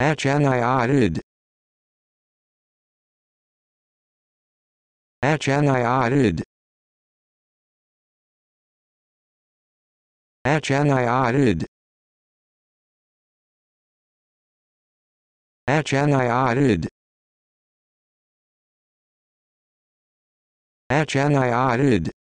Achaniadid. Achaniadid. Achaniadid. Achaniadid. Achaniadid.